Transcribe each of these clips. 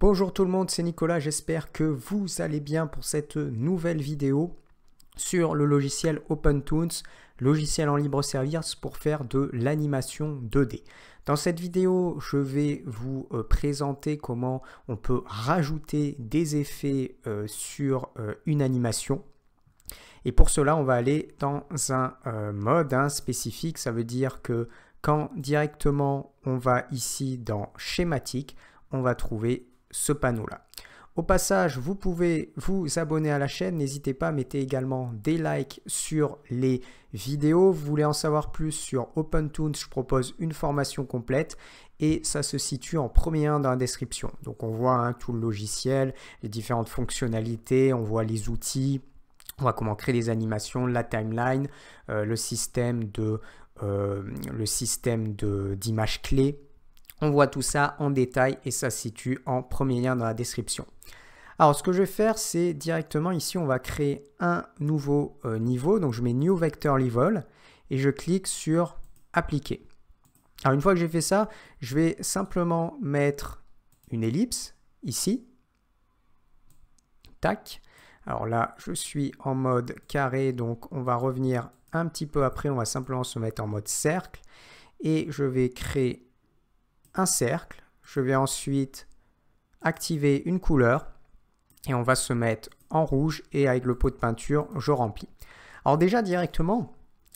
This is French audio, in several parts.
Bonjour tout le monde, c'est Nicolas, j'espère que vous allez bien pour cette nouvelle vidéo sur le logiciel OpenTunes, logiciel en libre service pour faire de l'animation 2D. Dans cette vidéo, je vais vous euh, présenter comment on peut rajouter des effets euh, sur euh, une animation. Et pour cela, on va aller dans un mode hein, spécifique, ça veut dire que quand directement on va ici dans schématique, on va trouver ce panneau-là. Au passage, vous pouvez vous abonner à la chaîne. N'hésitez pas, mettez également des likes sur les vidéos. Vous voulez en savoir plus sur OpenTunes, je propose une formation complète et ça se situe en premier dans la description. Donc on voit hein, tout le logiciel, les différentes fonctionnalités, on voit les outils, on voit comment créer des animations, la timeline, euh, le système de euh, le système d'image clé on voit tout ça en détail et ça se situe en premier lien dans la description. Alors ce que je vais faire, c'est directement ici, on va créer un nouveau euh, niveau. Donc je mets New Vector Level et je clique sur Appliquer. Alors une fois que j'ai fait ça, je vais simplement mettre une ellipse ici. Tac. Alors là, je suis en mode carré, donc on va revenir un petit peu après, on va simplement se mettre en mode cercle. Et je vais créer un cercle. Je vais ensuite activer une couleur et on va se mettre en rouge et avec le pot de peinture, je remplis. Alors déjà directement,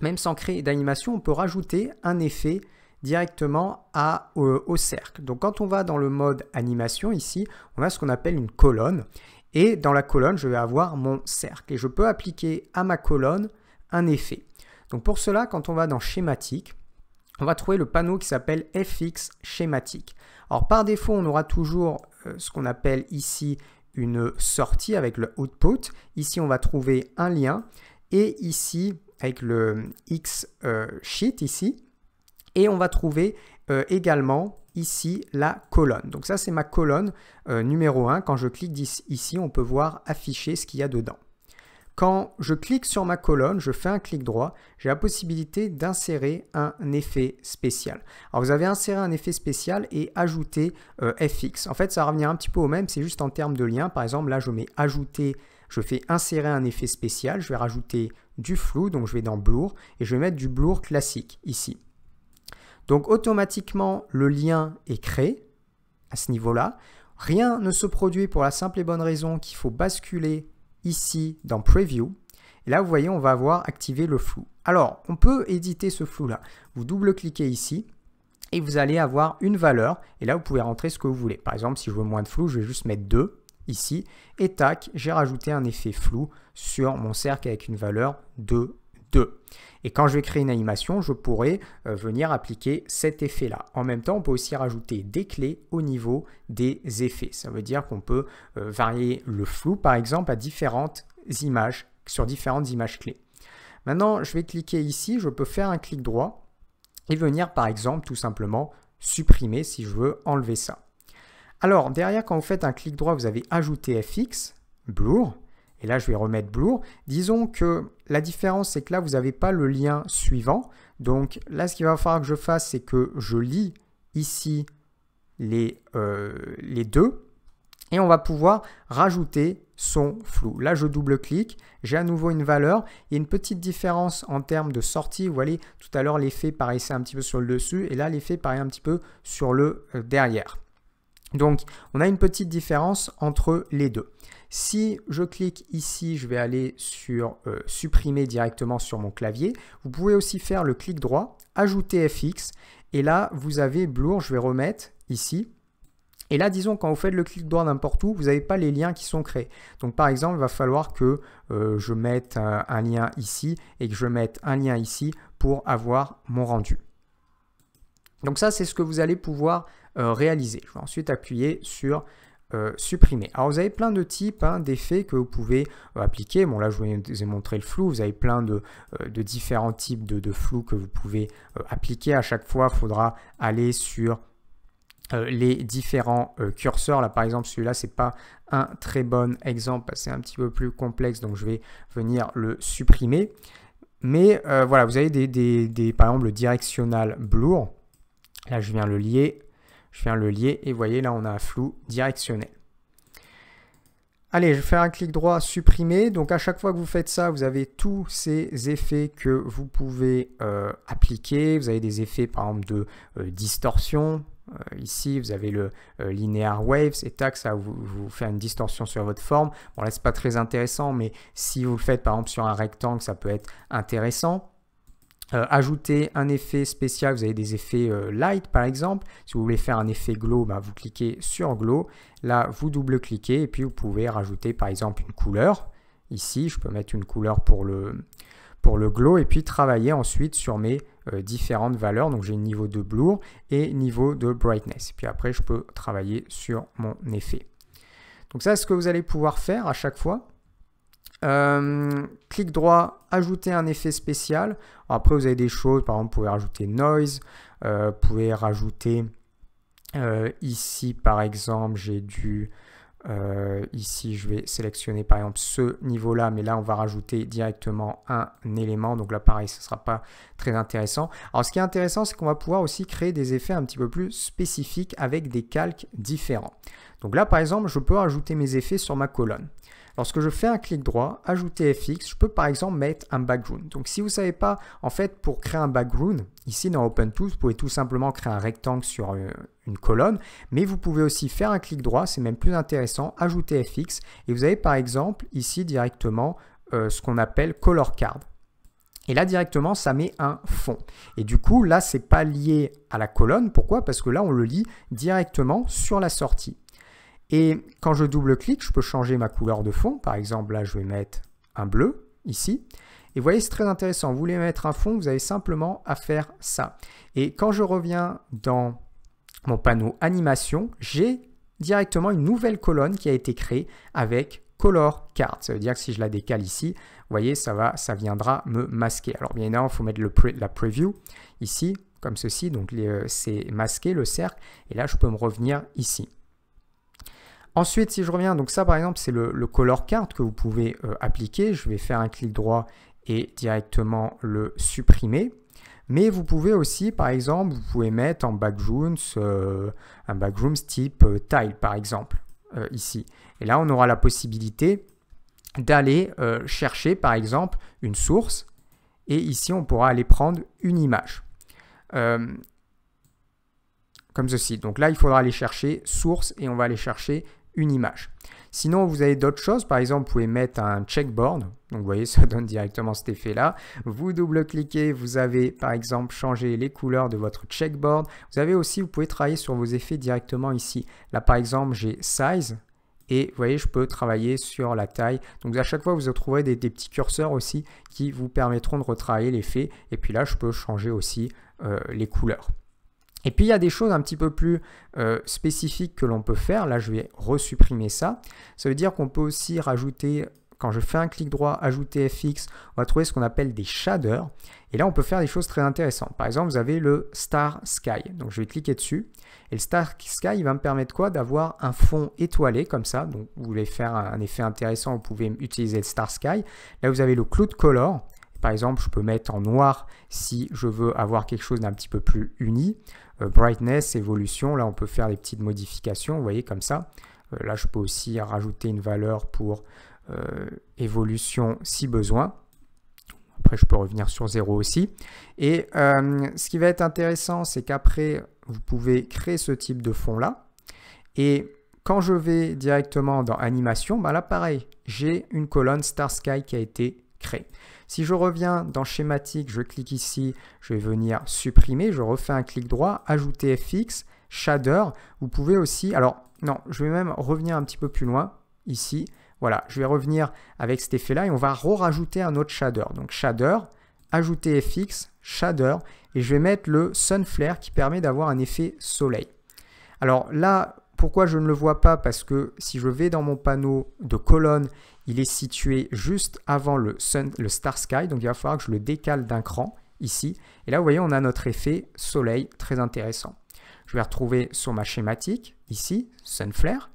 même sans créer d'animation, on peut rajouter un effet directement à, euh, au cercle. Donc quand on va dans le mode animation ici, on a ce qu'on appelle une colonne. Et dans la colonne, je vais avoir mon cercle. Et je peux appliquer à ma colonne un effet. Donc pour cela, quand on va dans schématique, on va trouver le panneau qui s'appelle FX schématique. Alors par défaut, on aura toujours euh, ce qu'on appelle ici une sortie avec le output. Ici, on va trouver un lien et ici, avec le X euh, sheet ici, et on va trouver euh, également ici la colonne. Donc ça, c'est ma colonne numéro 1. Quand je clique ici, on peut voir afficher ce qu'il y a dedans. Quand je clique sur ma colonne, je fais un clic droit, j'ai la possibilité d'insérer un effet spécial. Alors vous avez inséré un effet spécial et ajouté euh, FX. En fait, ça va revenir un petit peu au même, c'est juste en termes de lien. Par exemple, là, je mets ajouter, je fais insérer un effet spécial, je vais rajouter du flou, donc je vais dans Blur, et je vais mettre du Blur classique ici. Donc automatiquement, le lien est créé à ce niveau-là. Rien ne se produit pour la simple et bonne raison qu'il faut basculer ici dans Preview. Et là, vous voyez, on va avoir activé le flou. Alors, on peut éditer ce flou-là. Vous double-cliquez ici et vous allez avoir une valeur. Et là, vous pouvez rentrer ce que vous voulez. Par exemple, si je veux moins de flou, je vais juste mettre 2 ici. Et tac, j'ai rajouté un effet flou sur mon cercle avec une valeur de et quand je vais créer une animation, je pourrais euh, venir appliquer cet effet-là. En même temps, on peut aussi rajouter des clés au niveau des effets. Ça veut dire qu'on peut euh, varier le flou, par exemple, à différentes images, sur différentes images clés. Maintenant, je vais cliquer ici, je peux faire un clic droit et venir, par exemple, tout simplement supprimer si je veux enlever ça. Alors, derrière, quand vous faites un clic droit, vous avez ajouté FX, Blur. Et là, je vais remettre Blur. Disons que la différence, c'est que là, vous n'avez pas le lien suivant. Donc là, ce qu'il va falloir que je fasse, c'est que je lis ici les, euh, les deux. Et on va pouvoir rajouter son flou. Là, je double-clique, j'ai à nouveau une valeur. Il y a une petite différence en termes de sortie. Vous voyez, tout à l'heure, l'effet paraissait un petit peu sur le dessus, et là, l'effet paraît un petit peu sur le euh, derrière. Donc, on a une petite différence entre les deux. Si je clique ici, je vais aller sur euh, supprimer directement sur mon clavier. Vous pouvez aussi faire le clic droit, ajouter FX. Et là, vous avez Blur, je vais remettre ici. Et là, disons, quand vous faites le clic droit n'importe où, vous n'avez pas les liens qui sont créés. Donc, par exemple, il va falloir que euh, je mette un lien ici et que je mette un lien ici pour avoir mon rendu. Donc ça, c'est ce que vous allez pouvoir euh, réaliser. Je vais ensuite appuyer sur euh, supprimer. Alors vous avez plein de types hein, d'effets que vous pouvez euh, appliquer. Bon là je vous ai montré le flou, vous avez plein de, différents types de, flou que vous pouvez appliquer. À chaque fois, il faudra aller sur les différents curseurs. Là par exemple celui-là c'est pas un très bon exemple, c'est un petit peu plus complexe donc je vais venir le supprimer. Mais voilà, vous avez des, des, par exemple le directional blur. Là je viens le lier je viens le lier et vous voyez là on a un flou directionnel. Allez, je vais faire un clic droit, supprimer. Donc à chaque fois que vous faites ça, vous avez tous ces effets que vous pouvez euh, appliquer. Vous avez des effets par exemple de euh, distorsion. Euh, ici, vous avez le linear Waves, et tac, ça vous, vous, fait une distorsion sur votre forme. Bon là, c'est pas très intéressant, mais si vous le faites par exemple sur un rectangle, ça peut être intéressant. Euh, ajouter un effet spécial, vous avez des effets euh, light par exemple. Si vous voulez faire un effet glow, bah, vous cliquez sur glow. Là, vous double-cliquez et puis vous pouvez rajouter par exemple une couleur. Ici, je peux mettre une couleur pour le, pour glow et puis travailler ensuite sur mes euh, différentes valeurs. Donc j'ai niveau de blur et niveau de brightness. Puis après, je peux travailler sur mon effet. Donc ça, c'est ce que vous allez pouvoir faire à chaque fois. Euh, clic droit, ajouter un effet spécial. après, vous avez des choses, par exemple, vous pouvez rajouter noise, euh, vous pouvez rajouter euh, ici, par exemple, j'ai dû... Euh, ici, je vais sélectionner par exemple ce niveau-là, mais là, on va rajouter directement un élément. Donc là, pareil, ce ne sera pas très intéressant. Alors, ce qui est intéressant, c'est qu'on va pouvoir aussi créer des effets un petit peu plus spécifiques avec des calques différents. Donc là, par exemple, je peux ajouter mes effets sur ma colonne. Lorsque je fais un clic droit, ajouter FX, je peux par exemple mettre un background. Donc si vous ne savez pas, en fait, pour créer un background, ici dans OpenTools, vous pouvez tout simplement créer un rectangle sur euh, une colonne, mais vous pouvez aussi faire un clic droit, c'est même plus intéressant, ajouter FX, et vous avez par exemple ici directement euh, ce qu'on appelle color card. Et là, directement, ça met un fond. Et du coup, là, c'est pas lié à la colonne. Pourquoi Parce que là, on le lit directement sur la sortie. Et quand je double-clique, je peux changer ma couleur de fond. Par exemple, là, je vais mettre un bleu, ici. Et vous voyez, c'est très intéressant. Vous voulez mettre un fond, vous avez simplement à faire ça. Et quand je reviens dans mon panneau animation, j'ai directement une nouvelle colonne qui a été créée avec color card. Ça veut dire que si je la décale ici, vous voyez, ça, va, ça viendra me masquer. Alors bien évidemment, il faut mettre la preview ici, comme ceci. Donc c'est masqué le cercle. Et là, je peux me revenir ici. Ensuite, si je reviens, donc ça par exemple, c'est le, color card que vous pouvez euh, appliquer. Je vais faire un clic droit et directement le supprimer. Mais vous pouvez aussi, par exemple, vous pouvez mettre en backrooms euh, un backrooms type euh, tile, par exemple, ici. Et là, on aura la possibilité d'aller chercher, par exemple, une source. Et ici, on pourra aller prendre une image. comme ceci. Donc là, il faudra aller chercher source et on va aller chercher une image. Sinon, vous avez d'autres choses. Par exemple, vous pouvez mettre un checkboard. Donc, vous voyez, ça donne directement cet effet-là. Vous double-cliquez, vous avez, par exemple, changé les couleurs de votre checkboard. Vous avez aussi, vous pouvez travailler sur vos effets directement ici. Là, par exemple, j'ai size. Et vous voyez, je peux travailler sur la taille. Donc à chaque fois, vous trouverez des, petits curseurs aussi qui vous permettront de retravailler l'effet. Et puis là, je peux changer aussi euh, les couleurs. Et puis il y a des choses un petit peu plus euh, spécifiques que l'on peut faire. Là, je vais resupprimer ça. Ça veut dire qu'on peut aussi rajouter, quand je fais un clic droit, ajouter FX, on va trouver ce qu'on appelle des shaders. Et là, on peut faire des choses très intéressantes. Par exemple, vous avez le Star Sky. Donc je vais cliquer dessus. Et le Star Sky, va me permettre quoi D'avoir un fond étoilé comme ça. Donc vous voulez faire un effet intéressant, vous pouvez utiliser le Star Sky. Là, vous avez le Cloud Color. Par exemple, je peux mettre en noir si je veux avoir quelque chose d'un petit peu plus uni. Euh, brightness, évolution, là on peut faire des petites modifications, vous voyez comme ça. Euh, là je peux aussi rajouter une valeur pour euh, évolution si besoin. Après, je peux revenir sur 0 aussi. Et ce qui va être intéressant, c'est qu'après, vous pouvez créer ce type de fond-là. Et quand je vais directement dans Animation, bah là, pareil, j'ai une colonne Star Sky qui a été créée. Si je reviens dans schématique, je clique ici, je vais venir supprimer, je refais un clic droit, ajouter FX, shader. Vous pouvez aussi, alors non, je vais même revenir un petit peu plus loin ici. Voilà, je vais revenir avec cet effet-là et on va rajouter un autre shader. Donc shader, ajouter FX, shader, et je vais mettre le sun qui permet d'avoir un effet soleil. Alors là, pourquoi je ne le vois pas Parce que si je vais dans mon panneau de colonne, il est situé juste avant le, sun, le Star Sky, donc il va falloir que je le décale d'un cran ici. Et là, vous voyez, on a notre effet soleil, très intéressant. Je vais retrouver sur ma schématique, ici, Sunflare,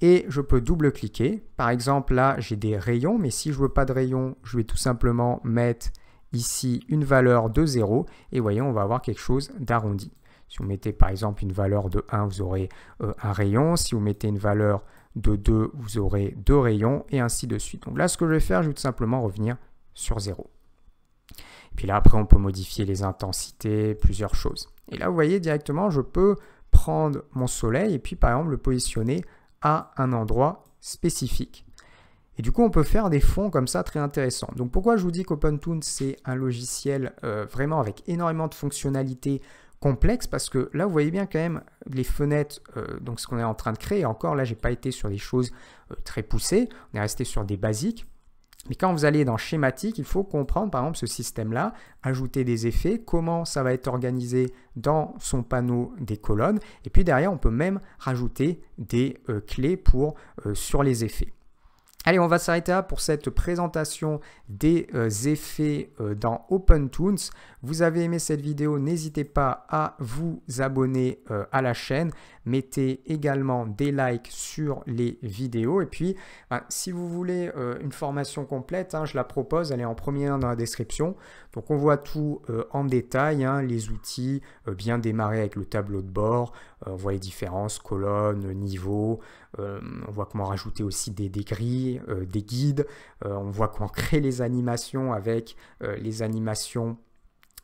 et je peux double-cliquer. Par exemple, là, j'ai des rayons, mais si je veux pas de rayons, je vais tout simplement mettre ici une valeur de 0, et vous voyez, on va avoir quelque chose d'arrondi. Si vous mettez par exemple une valeur de 1, vous aurez euh, un rayon. Si vous mettez une valeur de 2, vous aurez deux rayons et ainsi de suite. Donc là, ce que je vais faire, je vais tout simplement revenir sur 0. puis là, après, on peut modifier les intensités, plusieurs choses. Et là, vous voyez directement, je peux prendre mon soleil et puis par exemple le positionner à un endroit spécifique. Et du coup, on peut faire des fonds comme ça très intéressants. Donc pourquoi je vous dis qu'OpenToon, c'est un logiciel euh, vraiment avec énormément de fonctionnalités complexe parce que là vous voyez bien quand même les fenêtres euh, donc ce qu'on est en train de créer encore là j'ai pas été sur des choses euh, très poussées on est resté sur des basiques mais quand vous allez dans schématique, il faut comprendre par exemple ce système-là, ajouter des effets, comment ça va être organisé dans son panneau des colonnes. Et puis derrière, on peut même rajouter des euh, clés pour, sur les effets. Allez, on va s'arrêter là pour cette présentation des euh, effets euh, dans OpenTunes. Vous avez aimé cette vidéo, n'hésitez pas à vous abonner euh, à la chaîne, Mettez également des likes sur les vidéos. Et puis, ben, si vous voulez euh, une formation complète, hein, je la propose. Elle est en première dans la description. Donc, on voit tout euh, en détail, hein, les outils, euh, bien démarrer avec le tableau de bord. on voit les différences, colonnes, niveaux. on voit comment rajouter aussi des, des des guides. on voit comment créer les animations avec les animations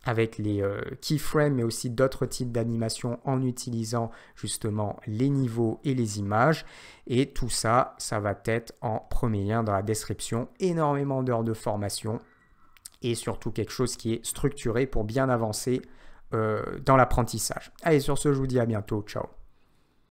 avec les euh, keyframes, mais aussi d'autres types d'animations en utilisant justement les niveaux et les images. Et tout ça, ça va être en premier lien dans la description. Énormément d'heures de formation et surtout quelque chose qui est structuré pour bien avancer euh, dans l'apprentissage. Allez, sur ce, je vous dis à bientôt. Ciao